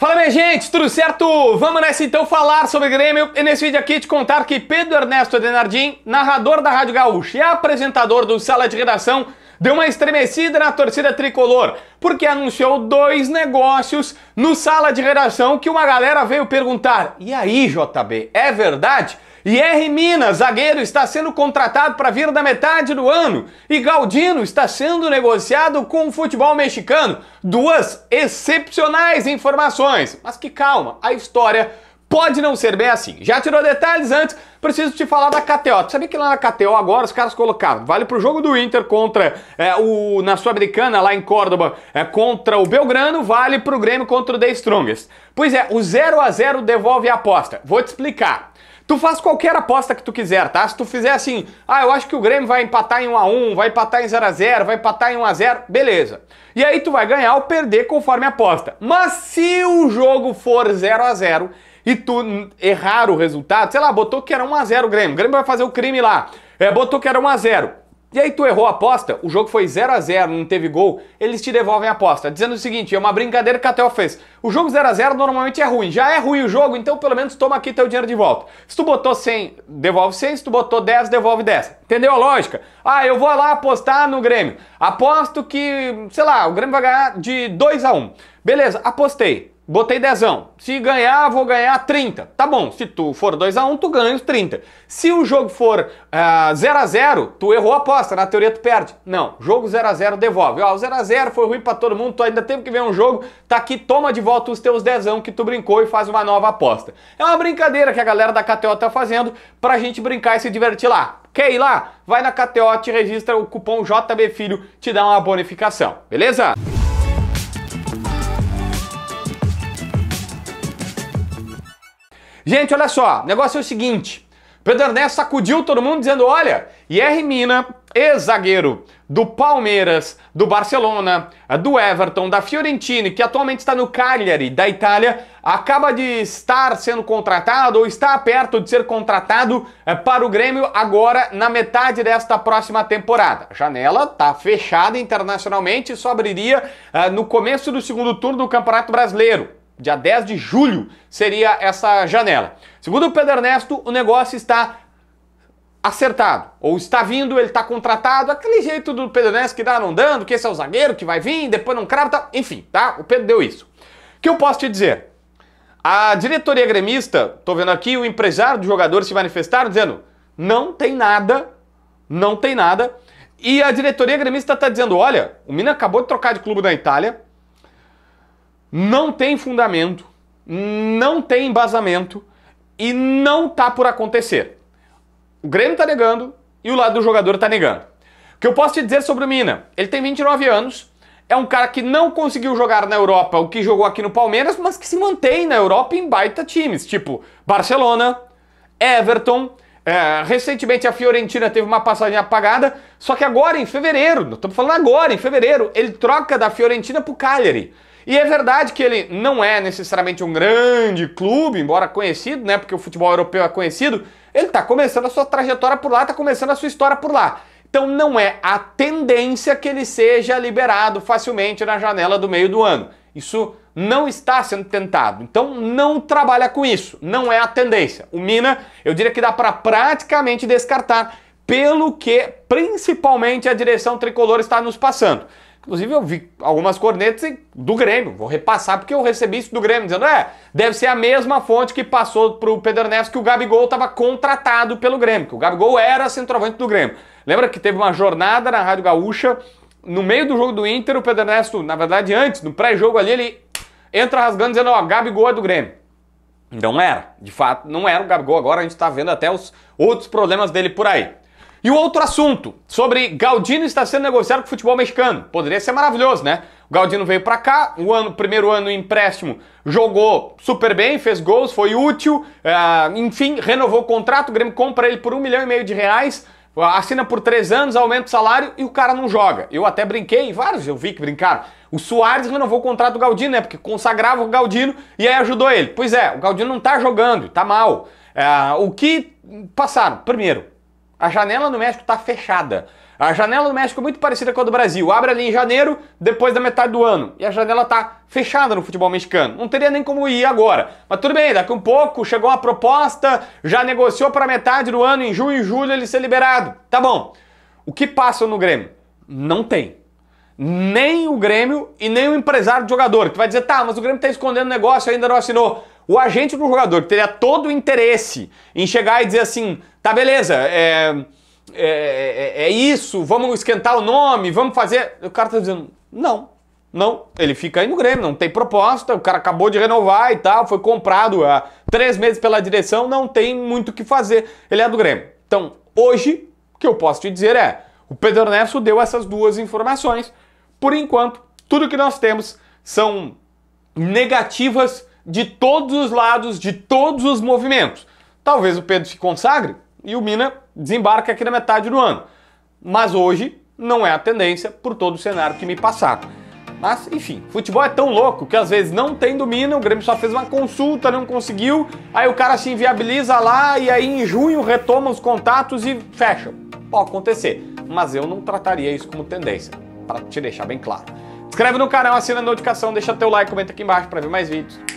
Fala minha gente, tudo certo? Vamos nessa então falar sobre Grêmio e nesse vídeo aqui te contar que Pedro Ernesto Denardim, narrador da Rádio Gaúcha e apresentador do Sala de Redação, deu uma estremecida na torcida tricolor, porque anunciou dois negócios no Sala de Redação que uma galera veio perguntar: "E aí, JB, é verdade?" E R. Minas, zagueiro, está sendo contratado para vir da metade do ano. E Galdino está sendo negociado com o futebol mexicano. Duas excepcionais informações. Mas que calma, a história pode não ser bem assim. Já tirou detalhes antes, preciso te falar da KTO. Tu sabia que lá na KTO agora os caras colocaram, vale pro jogo do Inter contra é, o na Sul-Americana, lá em Córdoba, é, contra o Belgrano, vale pro Grêmio contra o The Strongest. Pois é, o 0 a 0 devolve a aposta. Vou te explicar. Tu faz qualquer aposta que tu quiser, tá? Se tu fizer assim, ah, eu acho que o Grêmio vai empatar em 1 a 1, vai empatar em 0 a 0, vai empatar em 1 a 0, beleza. E aí tu vai ganhar ou perder conforme a aposta. Mas se o jogo for 0 a 0 e tu errar o resultado, sei lá, botou que era 1 a 0 o Grêmio, o Grêmio vai fazer o crime lá. É, botou que era 1 a 0. E aí tu errou a aposta, o jogo foi 0 a 0 não teve gol, eles te devolvem a aposta, dizendo o seguinte, é uma brincadeira que a Tel fez. O jogo 0 a 0 normalmente é ruim, já é ruim o jogo, então pelo menos toma aqui teu dinheiro de volta. Se tu botou 100, devolve 100, se tu botou 10, devolve 10. Entendeu a lógica? Ah, eu vou lá apostar no Grêmio. Aposto que, sei lá, o Grêmio vai ganhar de 2 a 1. Beleza, apostei botei dezão. Se ganhar, vou ganhar 30. Tá bom, se tu for 2x1, tu ganha os 30. Se o jogo for 0x0, ah, tu errou a aposta, na teoria tu perde. Não, jogo 0x0 devolve. Ó, 0x0 foi ruim pra todo mundo, tu ainda teve que ver um jogo, tá aqui, toma de volta os teus dezão que tu brincou e faz uma nova aposta. É uma brincadeira que a galera da KTO tá fazendo pra gente brincar e se divertir lá. Quer ir lá? Vai na KTO, te registra o cupom JBFilho, te dá uma bonificação, beleza? Gente, olha só, o negócio é o seguinte. Pedro Ernesto sacudiu todo mundo dizendo: olha, IR Mina, ex-zagueiro do Palmeiras, do Barcelona, do Everton, da Fiorentina, que atualmente está no Cagliari, da Itália, acaba de estar sendo contratado ou está perto de ser contratado eh, para o Grêmio agora na metade desta próxima temporada. A janela está fechada internacionalmente e só abriria eh, no começo do segundo turno do Campeonato Brasileiro dia 10 de julho seria essa janela. Segundo o Pedro Ernesto, o negócio está acertado. Ou está vindo, ele está contratado, aquele jeito do Pedro Ernesto que dá tá não dando, que esse é o zagueiro que vai vir, depois não crava, tá? enfim, tá? O Pedro deu isso. O que eu posso te dizer? A diretoria gremista, tô vendo aqui o empresário do jogador se manifestaram dizendo: "Não tem nada, não tem nada". E a diretoria gremista está dizendo: "Olha, o Mina acabou de trocar de clube na Itália, não tem fundamento, não tem embasamento e não tá por acontecer. O Grêmio tá negando e o lado do jogador tá negando. O que eu posso te dizer sobre o Mina? Ele tem 29 anos, é um cara que não conseguiu jogar na Europa o que jogou aqui no Palmeiras, mas que se mantém na Europa em baita times, tipo Barcelona, Everton, é, recentemente a Fiorentina teve uma passagem apagada, só que agora em fevereiro, estamos falando agora em fevereiro, ele troca da Fiorentina pro Cagliari. E é verdade que ele não é necessariamente um grande clube, embora conhecido, né? Porque o futebol europeu é conhecido. Ele está começando a sua trajetória por lá, está começando a sua história por lá. Então não é a tendência que ele seja liberado facilmente na janela do meio do ano. Isso não está sendo tentado. Então não trabalha com isso, não é a tendência. O Mina, eu diria que dá para praticamente descartar pelo que principalmente a direção tricolor está nos passando. Inclusive, eu vi algumas cornetas do Grêmio. Vou repassar porque eu recebi isso do Grêmio, dizendo: é, deve ser a mesma fonte que passou para o Pedro que o Gabigol estava contratado pelo Grêmio, que o Gabigol era centroavante do Grêmio. Lembra que teve uma jornada na Rádio Gaúcha, no meio do jogo do Inter, o Pedro Ernesto, na verdade, antes, no pré-jogo ali, ele entra rasgando dizendo: ó, Gabigol é do Grêmio. Não era, de fato, não era o Gabigol. Agora a gente está vendo até os outros problemas dele por aí. E o outro assunto, sobre Galdino está sendo negociado com o futebol mexicano. Poderia ser maravilhoso, né? O Galdino veio para cá, o ano, primeiro ano empréstimo, jogou super bem, fez gols, foi útil, é, enfim, renovou o contrato, o Grêmio compra ele por um milhão e meio de reais, assina por três anos, aumenta o salário e o cara não joga. Eu até brinquei, vários eu vi que brincaram. O Soares renovou o contrato do Galdino, né? Porque consagrava o Galdino e aí ajudou ele. Pois é, o Galdino não tá jogando, tá mal. É, o que passaram? Primeiro, a janela no México está fechada. A janela no México é muito parecida com a do Brasil. Abre ali em janeiro, depois da metade do ano. E a janela está fechada no futebol mexicano. Não teria nem como ir agora. Mas tudo bem, daqui um pouco chegou uma proposta, já negociou para metade do ano, em junho e julho ele ser liberado. Tá bom. O que passa no Grêmio? Não tem. Nem o Grêmio e nem o empresário de jogador, que vai dizer, tá, mas o Grêmio está escondendo negócio, ainda não assinou o agente do jogador, que teria todo o interesse em chegar e dizer assim: tá, beleza, é, é, é, é isso, vamos esquentar o nome, vamos fazer. O cara tá dizendo: não, não, ele fica aí no Grêmio, não tem proposta, o cara acabou de renovar e tal, foi comprado há três meses pela direção, não tem muito o que fazer, ele é do Grêmio. Então, hoje, o que eu posso te dizer é, o Pedro Nesso deu essas duas informações. Por enquanto, tudo que nós temos são negativas de todos os lados, de todos os movimentos. Talvez o Pedro se consagre e o Mina desembarque aqui na metade do ano. Mas hoje não é a tendência por todo o cenário que me passaram. Mas, enfim, futebol é tão louco que às vezes não tem domínio, o Grêmio só fez uma consulta, não conseguiu, aí o cara se inviabiliza lá e aí em junho retoma os contatos e fecha. Pode acontecer, mas eu não trataria isso como tendência, para te deixar bem claro. Inscreve no canal, assina a notificação, deixa teu like, comenta aqui embaixo para ver mais vídeos.